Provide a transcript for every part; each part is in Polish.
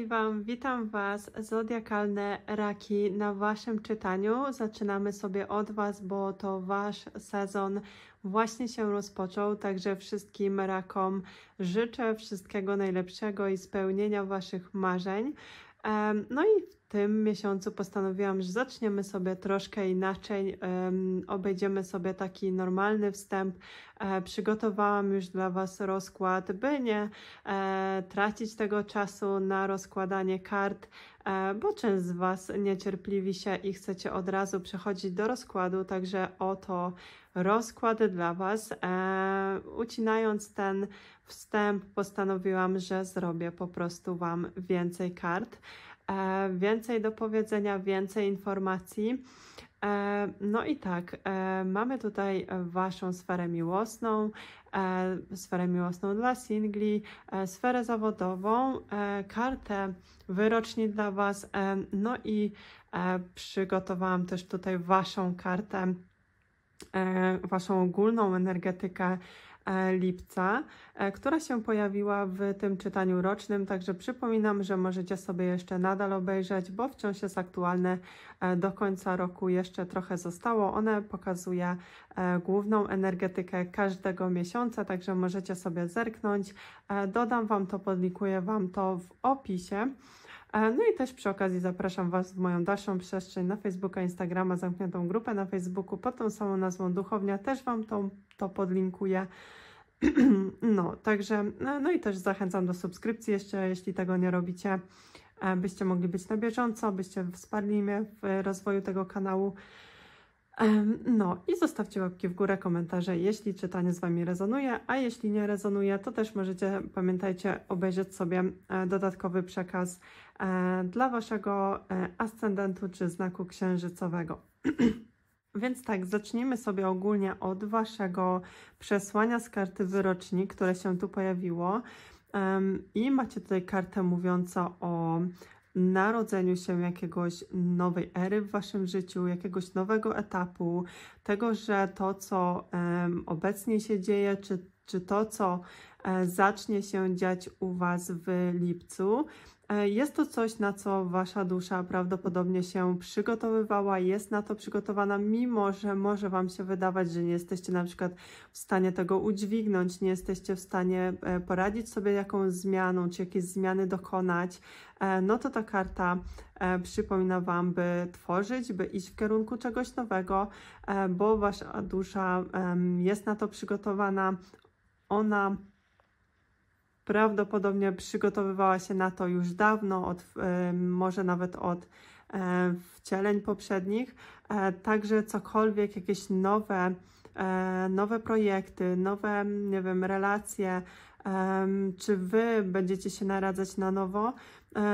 Hej Wam, witam Was, zodiakalne raki na Waszym czytaniu. Zaczynamy sobie od Was, bo to Wasz sezon właśnie się rozpoczął, także wszystkim rakom życzę wszystkiego najlepszego i spełnienia Waszych marzeń. No i tym miesiącu postanowiłam, że zaczniemy sobie troszkę inaczej, obejdziemy sobie taki normalny wstęp. E, przygotowałam już dla Was rozkład, by nie e, tracić tego czasu na rozkładanie kart, e, bo część z Was niecierpliwi się i chcecie od razu przechodzić do rozkładu, także oto rozkład dla Was. Ucinając ten wstęp postanowiłam, że zrobię po prostu Wam więcej kart. E, więcej do powiedzenia, więcej informacji. E, no i tak, e, mamy tutaj Waszą sferę miłosną, sferę miłosną dla singli, sferę zawodową, kartę wyroczni dla Was, no i przygotowałam też tutaj Waszą kartę, Waszą ogólną energetykę E, lipca, e, która się pojawiła w tym czytaniu rocznym, także przypominam, że możecie sobie jeszcze nadal obejrzeć, bo wciąż jest aktualne e, do końca roku, jeszcze trochę zostało. One pokazuje główną energetykę każdego miesiąca, także możecie sobie zerknąć. Dodam Wam to, podlinkuję Wam to w opisie. No i też przy okazji zapraszam Was w moją dalszą przestrzeń na Facebooka, Instagrama, zamkniętą grupę na Facebooku pod tą samą nazwą Duchownia. Też Wam to, to podlinkuję. No, także, no, no i też zachęcam do subskrypcji jeszcze, jeśli tego nie robicie, e, byście mogli być na bieżąco, byście wsparli mnie w rozwoju tego kanału. No i zostawcie łapki w górę, komentarze, jeśli czytanie z Wami rezonuje, a jeśli nie rezonuje, to też możecie, pamiętajcie, obejrzeć sobie e, dodatkowy przekaz e, dla Waszego ascendentu czy znaku księżycowego. Więc tak, zacznijmy sobie ogólnie od Waszego przesłania z karty wyroczni, które się tu pojawiło. Um, I macie tutaj kartę mówiącą o narodzeniu się jakiegoś nowej ery w Waszym życiu, jakiegoś nowego etapu, tego, że to, co um, obecnie się dzieje, czy, czy to, co e, zacznie się dziać u Was w lipcu, E, jest to coś, na co wasza dusza prawdopodobnie się przygotowywała, jest na to przygotowana, mimo że może wam się wydawać, że nie jesteście na przykład w stanie tego udźwignąć, nie jesteście w stanie e, poradzić sobie jakąś zmianą, czy jakieś zmiany dokonać, e, no to ta karta przypomina Wam, by tworzyć, by iść w kierunku czegoś nowego, bo Wasza dusza jest na to przygotowana. Ona prawdopodobnie przygotowywała się na to już dawno, od, może nawet od e, wcieleń poprzednich. E, także cokolwiek, jakieś nowe, e, nowe projekty, nowe, nie wiem, relacje, czy wy będziecie się naradzać na nowo,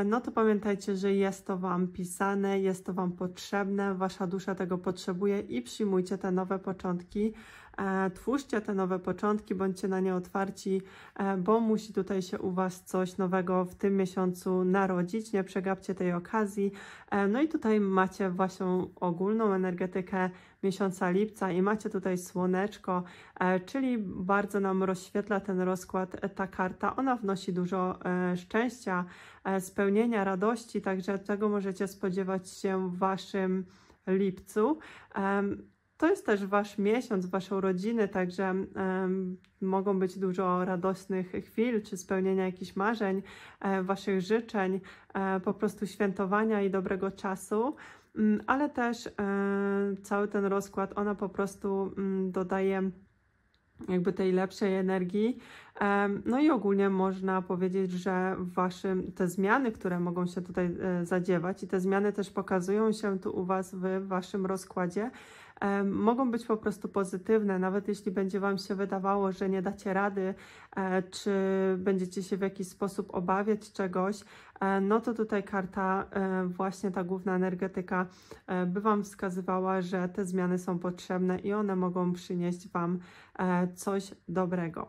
no to pamiętajcie, że jest to Wam pisane, jest to Wam potrzebne, Wasza dusza tego potrzebuje i przyjmujcie te nowe początki E, twórzcie te nowe początki, bądźcie na nie otwarci, e, bo musi tutaj się u Was coś nowego w tym miesiącu narodzić, nie przegapcie tej okazji. E, no i tutaj macie właśnie ogólną energetykę miesiąca lipca i macie tutaj słoneczko, czyli bardzo nam rozświetla ten rozkład ta karta. Ona wnosi dużo szczęścia, spełnienia, radości, także tego możecie spodziewać się w Waszym lipcu. To jest też Wasz miesiąc, Waszą rodzinę, także mogą być dużo radosnych chwil czy spełnienia jakichś marzeń, e, Waszych życzeń, e, po prostu świętowania i dobrego czasu mm, ale też y, cały ten rozkład, ona po prostu y, dodaje jakby tej lepszej energii. no i ogólnie można powiedzieć, że waszym, te zmiany, które mogą się tutaj zadziewać i te zmiany też pokazują się tu u Was w Waszym rozkładzie, mogą być po prostu pozytywne, nawet jeśli będzie Wam się wydawało, że nie dacie rady, e, czy będziecie się w jakiś sposób obawiać czegoś, e, no to tutaj karta, e, właśnie ta główna energetyka, by Wam wskazywała, że te zmiany są potrzebne i one mogą przynieść Wam coś dobrego.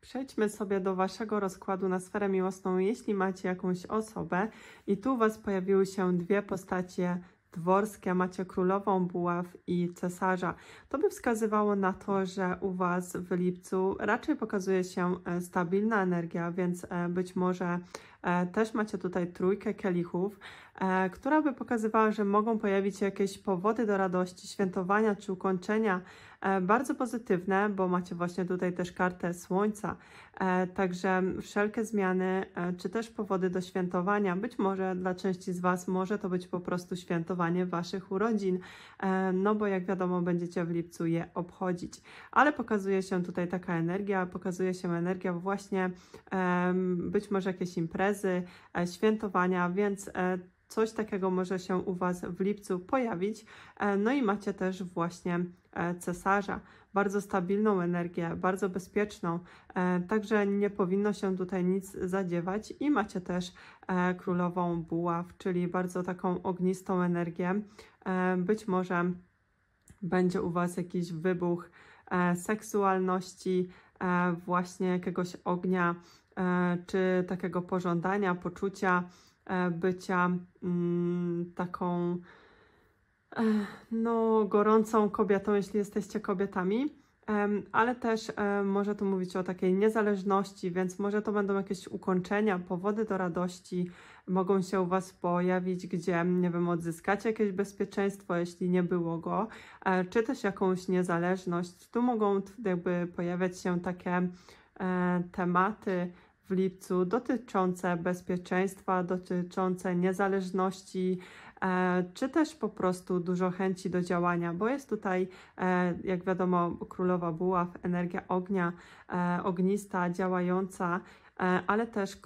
Przejdźmy sobie do Waszego rozkładu na sferę miłosną, jeśli macie jakąś osobę i tu u Was pojawiły się dwie postacie dworskie macie królową buław i cesarza. To by wskazywało na to, że u Was w lipcu raczej pokazuje się e, stabilna energia, więc e, być może E, też macie tutaj trójkę kielichów, e, która by pokazywała, że mogą pojawić się jakieś powody do radości, świętowania czy ukończenia. E, bardzo pozytywne, bo macie właśnie tutaj też kartę słońca. Także wszelkie zmiany czy też powody do świętowania. Być może dla części z Was może to być po prostu świętowanie Waszych urodzin, no bo jak wiadomo będziecie w lipcu je obchodzić. Ale pokazuje się tutaj taka energia, pokazuje się energia właśnie być może jakieś imprezy, imprezy, e, świętowania, więc e, coś takiego może się u Was w lipcu pojawić. E, no i macie też właśnie cesarza, bardzo stabilną energię, bardzo bezpieczną, także nie powinno się tutaj nic zadziewać i macie też królową buław, czyli bardzo taką ognistą energię. Być może będzie u Was jakiś wybuch seksualności, właśnie jakiegoś ognia, E, czy takiego pożądania, poczucia e, bycia mm, taką e, no, gorącą kobietą, jeśli jesteście kobietami, ale też może tu mówić o takiej niezależności, więc może to będą jakieś ukończenia, powody do radości mogą się u Was pojawić, gdzie, nie wiem, odzyskacie jakieś bezpieczeństwo, jeśli nie było go, czy też jakąś niezależność. Tu mogą jakby pojawiać się takie tematy, w lipcu dotyczące bezpieczeństwa, dotyczące niezależności, e, czy też po prostu dużo chęci do działania, bo jest tutaj, e, jak wiadomo, królowa buław, energia ognia, e, ognista, działająca, ale też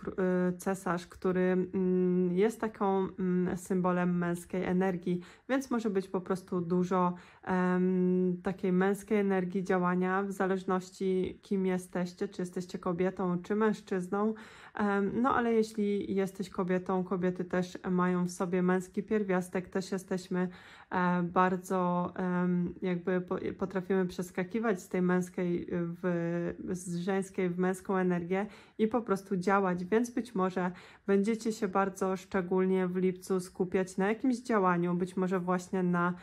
cesarz, który mm, jest taką mm, symbolem męskiej energii, więc może być po prostu dużo takiej męskiej energii działania, w zależności kim jesteście, czy jesteście kobietą, czy mężczyzną. No ale jeśli jesteś kobietą, kobiety też mają w sobie męski pierwiastek, też jesteśmy e, bardzo, jakby potrafimy przeskakiwać z tej męskiej, w, z żeńskiej w męską energię i po prostu działać, więc być może będziecie się bardzo szczególnie w lipcu skupiać na jakimś działaniu, być może właśnie na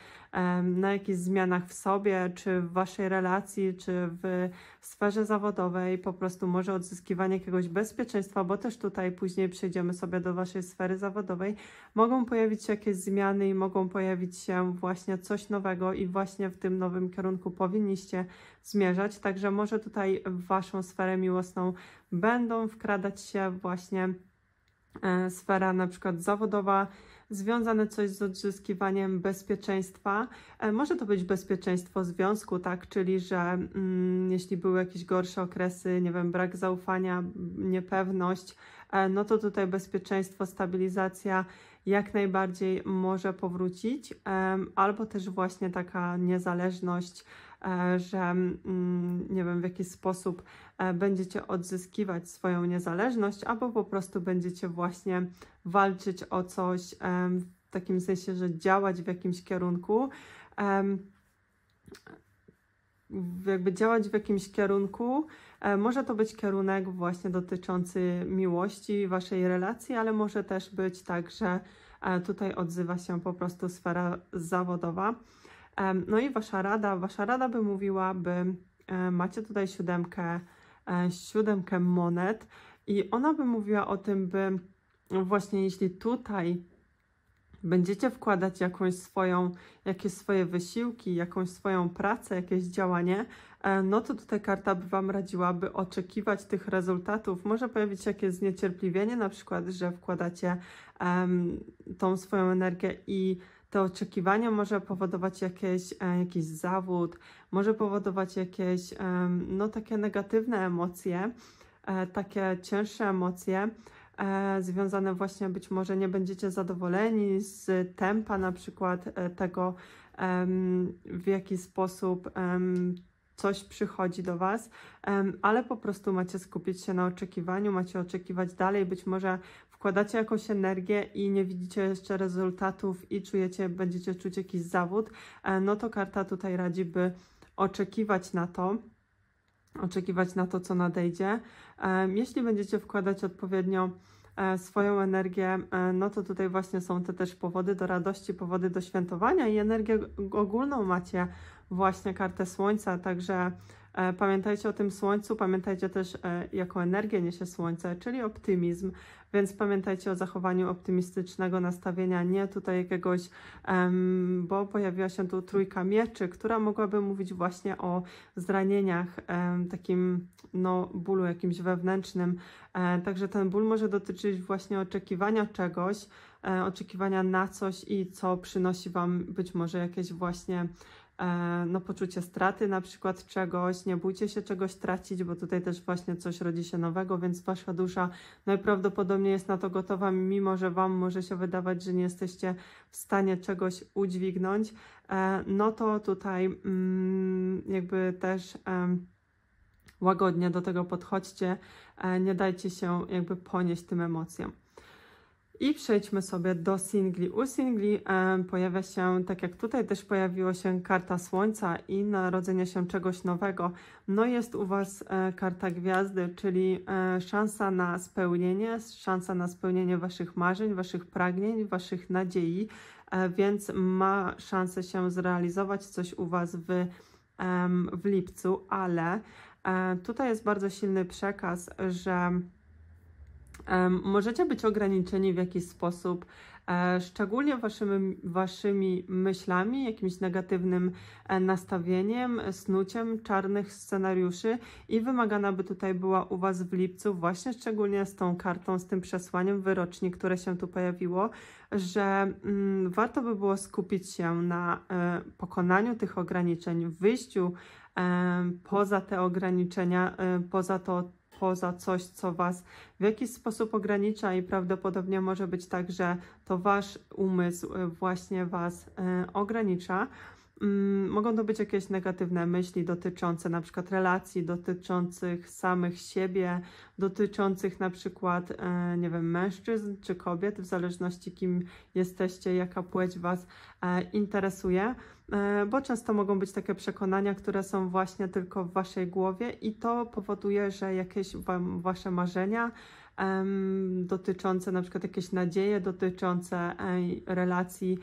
na jakichś zmianach w sobie, czy w waszej relacji, czy w sferze zawodowej, po prostu może odzyskiwanie jakiegoś bezpieczeństwa, bo też tutaj później przejdziemy sobie do waszej sfery zawodowej, mogą pojawić się jakieś zmiany i mogą pojawić się właśnie coś nowego i właśnie w tym nowym kierunku powinniście zmierzać, także może tutaj w waszą sferę miłosną będą wkradać się właśnie e, sfera na przykład zawodowa, związane coś z odzyskiwaniem bezpieczeństwa. E, może to być bezpieczeństwo związku, tak, czyli że mm, jeśli były jakieś gorsze okresy, nie wiem, brak zaufania, niepewność, e, no to tutaj bezpieczeństwo, stabilizacja jak najbardziej może powrócić, e, albo też właśnie taka niezależność E, że mm, nie wiem w jaki sposób e, będziecie odzyskiwać swoją niezależność, albo po prostu będziecie właśnie walczyć o coś w takim sensie, że działać w jakimś kierunku. Jakby działać w jakimś kierunku, e, może to być kierunek właśnie dotyczący miłości, waszej relacji, ale może też być tak, że tutaj odzywa się po prostu sfera zawodowa. No i wasza rada, wasza rada by mówiła, by e, macie tutaj siódemkę, e, siódemkę monet i ona by mówiła o tym, by właśnie jeśli tutaj będziecie wkładać jakąś swoją, jakieś swoje wysiłki, jakąś swoją pracę, jakieś działanie, e, no to tutaj karta by Wam radziła, by oczekiwać tych rezultatów. Może pojawić się jakieś zniecierpliwienie, na przykład, że wkładacie um, tą swoją energię i te oczekiwania może powodować jakieś, e, jakiś zawód, może powodować jakieś no, takie negatywne emocje, e, takie cięższe emocje, e, związane właśnie być może nie będziecie zadowoleni z tempa na przykład tego, w jaki sposób coś przychodzi do Was, ale po prostu macie skupić się na oczekiwaniu, macie oczekiwać dalej, być może wkładacie jakąś energię i nie widzicie jeszcze rezultatów i czujecie, będziecie czuć jakiś zawód, e, no to karta tutaj radzi, by oczekiwać na to, oczekiwać na to, co nadejdzie. E, jeśli będziecie wkładać odpowiednio e, swoją energię, no to tutaj właśnie są te też powody do radości, powody do świętowania i energię ogólną macie właśnie kartę słońca, także E, pamiętajcie o tym słońcu, pamiętajcie też, e, jaką energię niesie słońce, czyli optymizm, więc pamiętajcie o zachowaniu optymistycznego nastawienia, nie tutaj jakiegoś, bo pojawiła się tu trójka mieczy, która mogłaby mówić właśnie o zranieniach, takim no, bólu jakimś wewnętrznym. E, także ten ból może dotyczyć właśnie oczekiwania czegoś, oczekiwania na coś i co przynosi Wam być może jakieś właśnie E, no, poczucie straty na przykład czegoś, nie bójcie się czegoś tracić, bo tutaj też właśnie coś rodzi się nowego, więc wasza dusza najprawdopodobniej jest na to gotowa, mimo że wam może się wydawać, że nie jesteście w stanie czegoś udźwignąć, e, no to tutaj mm, jakby też łagodnie do tego podchodźcie, e, nie dajcie się jakby ponieść tym emocjom. I przejdźmy sobie do singli. U singli pojawia się, tak jak tutaj też pojawiło się karta słońca i narodzenie się czegoś nowego. No jest u Was e, karta gwiazdy, czyli e, szansa na spełnienie, szansa na spełnienie Waszych marzeń, Waszych pragnień, Waszych nadziei, e, więc ma szansę się zrealizować coś u Was w, w lipcu, ale tutaj jest bardzo silny przekaz, że Możecie być ograniczeni w jakiś sposób, e, szczególnie waszymi, waszymi myślami, jakimś negatywnym e, nastawieniem, snuciem czarnych scenariuszy i wymagana by tutaj była u Was w lipcu, właśnie szczególnie z tą kartą, z tym przesłaniem wyroczni, które się tu pojawiło, że mm, warto by było skupić się na y, pokonaniu tych ograniczeń, wyjściu poza te ograniczenia, poza to poza za coś, co Was w jakiś sposób ogranicza i prawdopodobnie może być tak, że to Wasz umysł e, właśnie Was e, ogranicza. Mm, mogą to być jakieś negatywne myśli dotyczące na przykład relacji, dotyczących samych siebie, dotyczących na przykład, e, nie wiem, mężczyzn czy kobiet, w zależności kim jesteście, jaka płeć Was e, interesuje, e, bo często mogą być takie przekonania, które są właśnie tylko w Waszej głowie i to powoduje, że jakieś Wasze marzenia, dotyczące na przykład jakieś nadzieje dotyczące relacji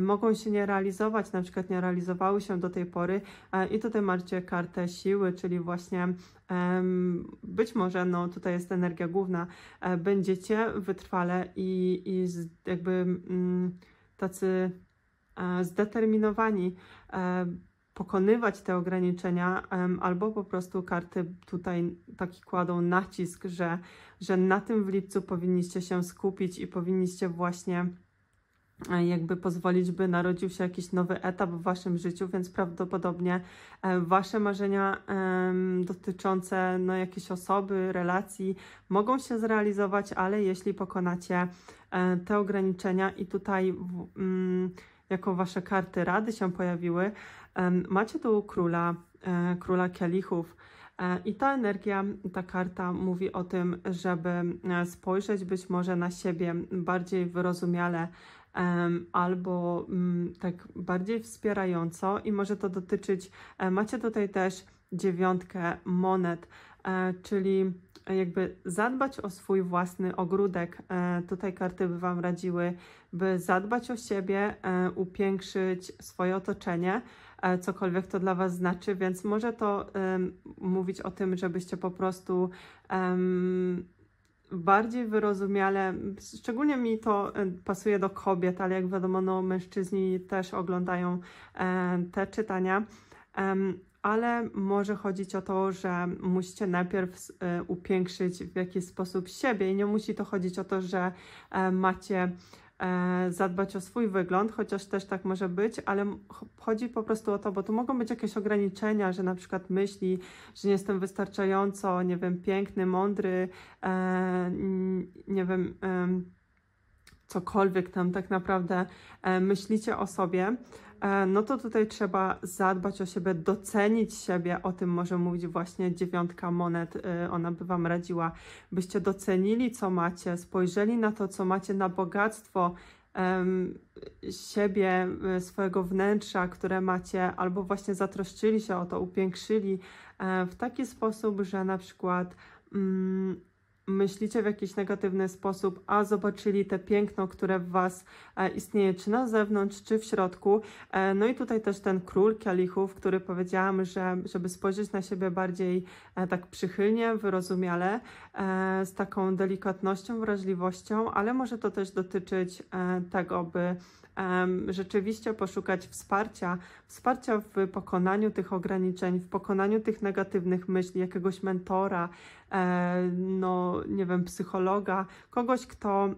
mogą się nie realizować, na przykład nie realizowały się do tej pory e, i tutaj macie kartę siły, czyli właśnie być może, no tutaj jest energia główna, e, będziecie wytrwale i, i jakby mm, tacy e, zdeterminowani pokonywać te ograniczenia, albo po prostu karty tutaj taki kładą nacisk, że, że na tym w lipcu powinniście się skupić i powinniście właśnie e, jakby pozwolić, by narodził się jakiś nowy etap w waszym życiu, więc prawdopodobnie e, wasze marzenia dotyczące no, jakiejś osoby, relacji mogą się zrealizować, ale jeśli pokonacie e, te ograniczenia i tutaj mm, jako wasze karty rady się pojawiły, Macie tu króla, e, króla kielichów. E, I ta energia, ta karta mówi o tym, żeby e, spojrzeć być może na siebie bardziej wyrozumiale albo mm, tak bardziej wspierająco i może to dotyczyć, macie tutaj też dziewiątkę monet, czyli jakby zadbać o swój własny ogródek. Tutaj karty by Wam radziły, by zadbać o siebie, upiększyć swoje otoczenie, E, cokolwiek to dla Was znaczy, więc może to um, mówić o tym, żebyście po prostu um, bardziej wyrozumiale, szczególnie mi to e, pasuje do kobiet, ale jak wiadomo, no, mężczyźni też oglądają e, te czytania. Um, ale może chodzić o to, że musicie najpierw upiększyć w jakiś sposób siebie i nie musi to chodzić o to, że macie E, zadbać o swój wygląd, chociaż też tak może być, ale chodzi po prostu o to, bo tu mogą być jakieś ograniczenia, że na przykład myśli, że nie jestem wystarczająco, nie wiem, piękny, mądry, e, nie wiem, cokolwiek tam tak naprawdę e, myślicie o sobie. E, no to tutaj trzeba zadbać o siebie, docenić siebie. O tym może mówić właśnie dziewiątka monet. E, ona by Wam radziła, byście docenili, co macie, spojrzeli na to, co macie, na bogactwo siebie, e, swojego wnętrza, które macie, albo właśnie zatroszczyli się o to, upiększyli w taki sposób, że na przykład. Mm, myślicie w jakiś negatywny sposób, a zobaczyli te piękno, które w Was e, istnieje, czy na zewnątrz, czy w środku. E, no i tutaj też ten król kielichów, który powiedziałam, że żeby spojrzeć na siebie bardziej e, tak przychylnie, wyrozumiale, z taką delikatnością, wrażliwością, ale może to też dotyczyć tego, by rzeczywiście poszukać wsparcia, wsparcia w pokonaniu tych ograniczeń, w pokonaniu tych negatywnych myśli, jakiegoś mentora, E, no nie wiem, psychologa, kogoś, kto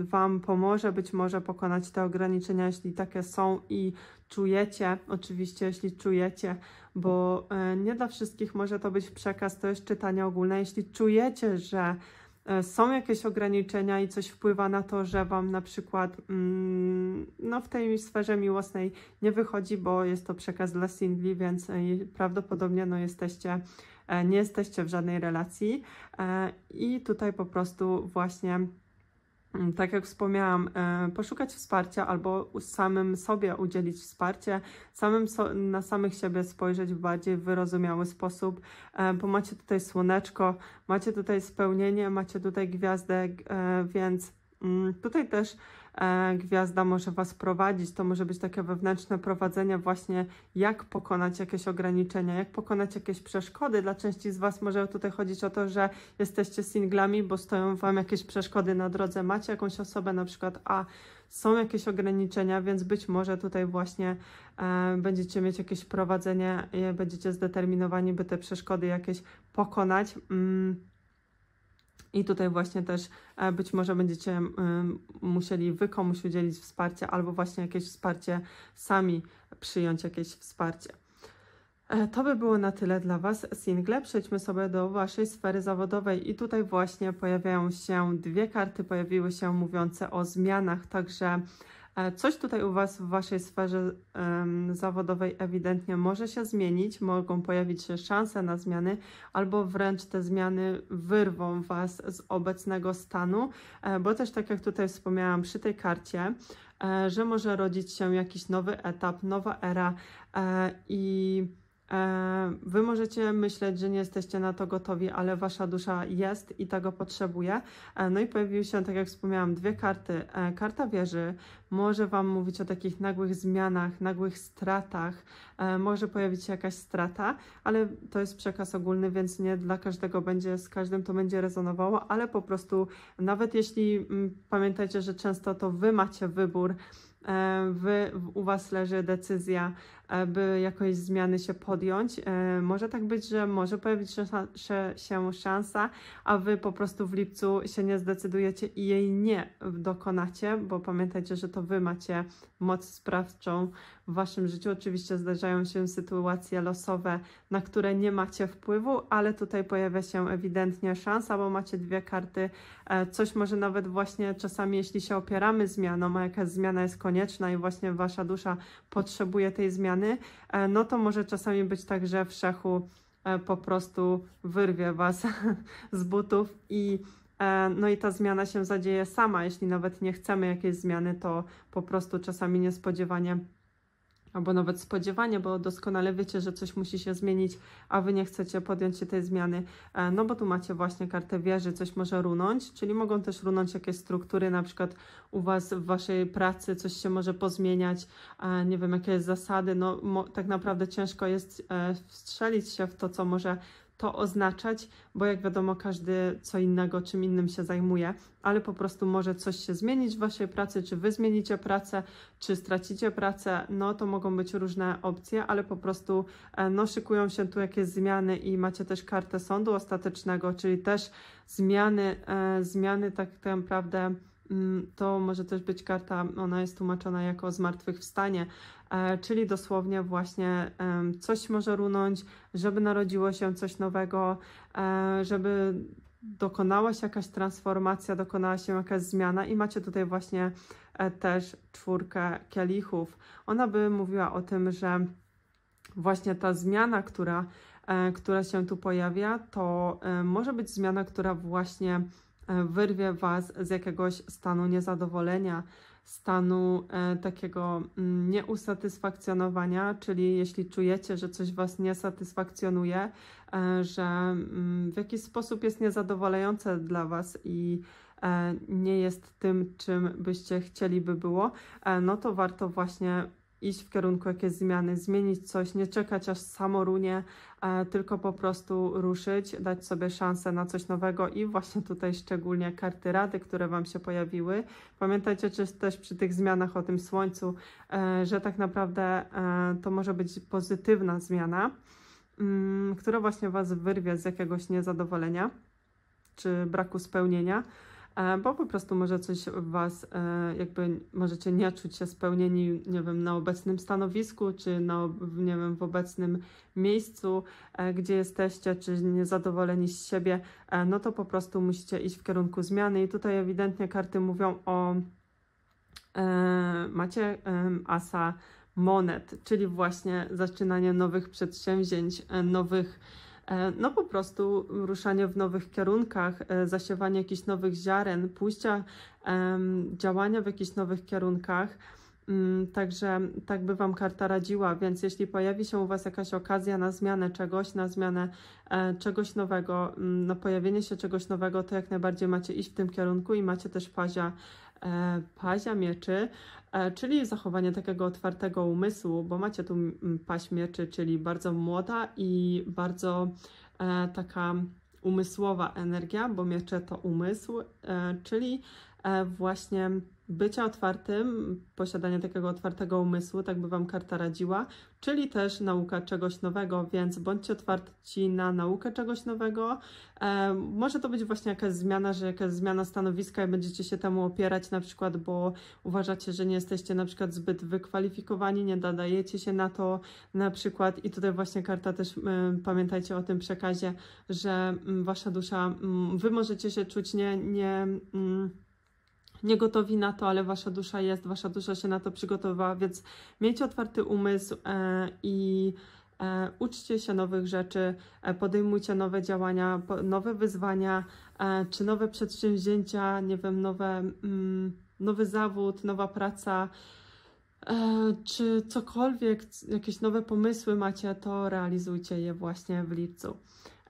Wam pomoże być może pokonać te ograniczenia, jeśli takie są i czujecie, oczywiście jeśli czujecie, bo e, nie dla wszystkich może to być przekaz, to jest czytanie ogólne, jeśli czujecie, że e, są jakieś ograniczenia i coś wpływa na to, że Wam na przykład mm, no, w tej sferze miłosnej nie wychodzi, bo jest to przekaz dla singli, więc prawdopodobnie no, jesteście E, nie jesteście w żadnej relacji e, i tutaj po prostu właśnie mm, tak jak wspomniałam, e, poszukać wsparcia albo samym sobie udzielić wsparcia, samym so, na samych siebie spojrzeć w bardziej wyrozumiały sposób, bo macie tutaj słoneczko, macie tutaj spełnienie, macie tutaj gwiazdę, więc mm, tutaj też E, gwiazda może Was prowadzić. To może być takie wewnętrzne prowadzenie właśnie, jak pokonać jakieś ograniczenia, jak pokonać jakieś przeszkody. Dla części z Was może tutaj chodzić o to, że jesteście singlami, bo stoją Wam jakieś przeszkody na drodze, macie jakąś osobę na przykład, a są jakieś ograniczenia, więc być może tutaj właśnie e, będziecie mieć jakieś prowadzenie, będziecie zdeterminowani, by te przeszkody jakieś pokonać. Mm i tutaj właśnie też e, być może będziecie musieli wy komuś udzielić wsparcia albo właśnie jakieś wsparcie sami przyjąć jakieś wsparcie. E, to by było na tyle dla Was single. Przejdźmy sobie do Waszej sfery zawodowej i tutaj właśnie pojawiają się dwie karty, pojawiły się mówiące o zmianach, także E, coś tutaj u Was w Waszej sferze zawodowej ewidentnie może się zmienić, mogą pojawić się szanse na zmiany, albo wręcz te zmiany wyrwą Was z obecnego stanu, e, bo też, tak jak tutaj wspomniałam przy tej karcie, e, że może rodzić się jakiś nowy etap, nowa era i E, wy możecie myśleć, że nie jesteście na to gotowi, ale wasza dusza jest i tego potrzebuje. E, no i pojawiły się, tak jak wspomniałam, dwie karty. E, karta wieży może Wam mówić o takich nagłych zmianach, nagłych stratach. Może pojawić się jakaś strata, ale to jest przekaz ogólny, więc nie dla każdego będzie, z każdym to będzie rezonowało, ale po prostu nawet jeśli mm, pamiętajcie, że często to Wy macie wybór, Wy, u Was leży decyzja, by jakoś zmiany się podjąć. E, może tak być, że może pojawić się szansa, a Wy po prostu w lipcu się nie zdecydujecie i jej nie dokonacie, bo pamiętajcie, że to Wy macie moc sprawczą w Waszym życiu. Oczywiście zdarzają się sytuacje losowe, na które nie macie wpływu, ale tutaj pojawia się ewidentnie szansa, bo macie dwie karty. E, coś może nawet właśnie czasami, jeśli się opieramy zmianą, a jakaś zmiana jest konieczna i właśnie Wasza dusza potrzebuje tej zmiany, E, no to może czasami być tak, że w szachu e, po prostu wyrwie Was z butów i e, no i ta zmiana się zadzieje sama, jeśli nawet nie chcemy jakiejś zmiany, to po prostu czasami niespodziewanie albo nawet spodziewanie, bo doskonale wiecie, że coś musi się zmienić, a wy nie chcecie podjąć się tej zmiany, e, no bo tu macie właśnie kartę wieży, coś może runąć, czyli mogą też runąć jakieś struktury, na przykład u was w waszej pracy coś się może pozmieniać, e, nie wiem, jakie zasady, no tak naprawdę ciężko jest e, wstrzelić się w to, co może to oznaczać, bo jak wiadomo, każdy co innego, czym innym się zajmuje, ale po prostu może coś się zmienić w waszej pracy, czy wy zmienicie pracę, czy stracicie pracę, no to mogą być różne opcje, ale po prostu e, no, szykują się tu jakieś zmiany i macie też kartę sądu ostatecznego, czyli też zmiany, e, zmiany tak, tak naprawdę Mm, to może też być karta, ona jest tłumaczona jako zmartwychwstanie, e, czyli dosłownie właśnie coś może runąć, żeby narodziło się coś nowego, e, żeby dokonała się jakaś transformacja, dokonała się jakaś zmiana i macie tutaj właśnie e, też czwórkę kielichów. Ona by mówiła o tym, że właśnie ta zmiana, która, która się tu pojawia, to może być zmiana, która właśnie E, wyrwie Was z jakiegoś stanu niezadowolenia, stanu e, takiego mm, nieusatysfakcjonowania, czyli jeśli czujecie, że coś Was nie satysfakcjonuje, e, że mm, w jakiś sposób jest niezadowalające dla Was i nie jest tym, czym byście chcieli by było, no to warto właśnie iść w kierunku jakiejś zmiany, zmienić coś, nie czekać aż samo runie, e, tylko po prostu ruszyć, dać sobie szansę na coś nowego i właśnie tutaj szczególnie karty rady, które Wam się pojawiły. Pamiętajcie też przy tych zmianach o tym słońcu, e, że tak naprawdę e, to może być pozytywna zmiana, mm, która właśnie Was wyrwie z jakiegoś niezadowolenia czy braku spełnienia bo po prostu może coś w Was, e, jakby możecie nie czuć się spełnieni, nie wiem, na obecnym stanowisku, czy na, nie wiem, w obecnym miejscu, e, gdzie jesteście, czy niezadowoleni z siebie, e, no to po prostu musicie iść w kierunku zmiany i tutaj ewidentnie karty mówią o macie asa monet, czyli właśnie zaczynanie nowych przedsięwzięć, nowych E, no po prostu ruszanie w nowych kierunkach, e, zasiewanie jakichś nowych ziaren, pójścia, działania w jakichś nowych kierunkach. Mm, także tak by Wam karta radziła, więc jeśli pojawi się u Was jakaś okazja na zmianę czegoś, na zmianę e, czegoś nowego, mm, na no pojawienie się czegoś nowego, to jak najbardziej macie iść w tym kierunku i macie też fazia E, paźia mieczy, e, czyli zachowanie takiego otwartego umysłu, bo macie tu paź mieczy, czyli bardzo młoda i bardzo e, taka umysłowa energia, bo miecze to umysł, czyli właśnie bycia otwartym, posiadania takiego otwartego umysłu, tak by Wam karta radziła, czyli też nauka czegoś nowego, więc bądźcie otwarci na naukę czegoś nowego. E, może to być właśnie jakaś zmiana, że jakaś zmiana stanowiska i będziecie się temu opierać na przykład, bo uważacie, że nie jesteście na przykład zbyt wykwalifikowani, nie nadajecie się na to na przykład i tutaj właśnie karta też, e, pamiętajcie o tym przekazie, że mm, Wasza dusza, mm, Wy możecie się czuć nie... nie mm, nie gotowi na to, ale wasza dusza jest, wasza dusza się na to przygotowała, więc miejcie otwarty umysł e, i e, uczcie się nowych rzeczy, e, podejmujcie nowe działania, po, nowe wyzwania, e, czy nowe przedsięwzięcia, nie wiem, nowe, mm, nowy zawód, nowa praca, e, czy cokolwiek, jakieś nowe pomysły macie, to realizujcie je właśnie w lipcu.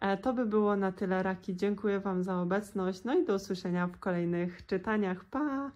E, to by było na tyle, Raki. Dziękuję Wam za obecność. No i do usłyszenia w kolejnych czytaniach. Pa!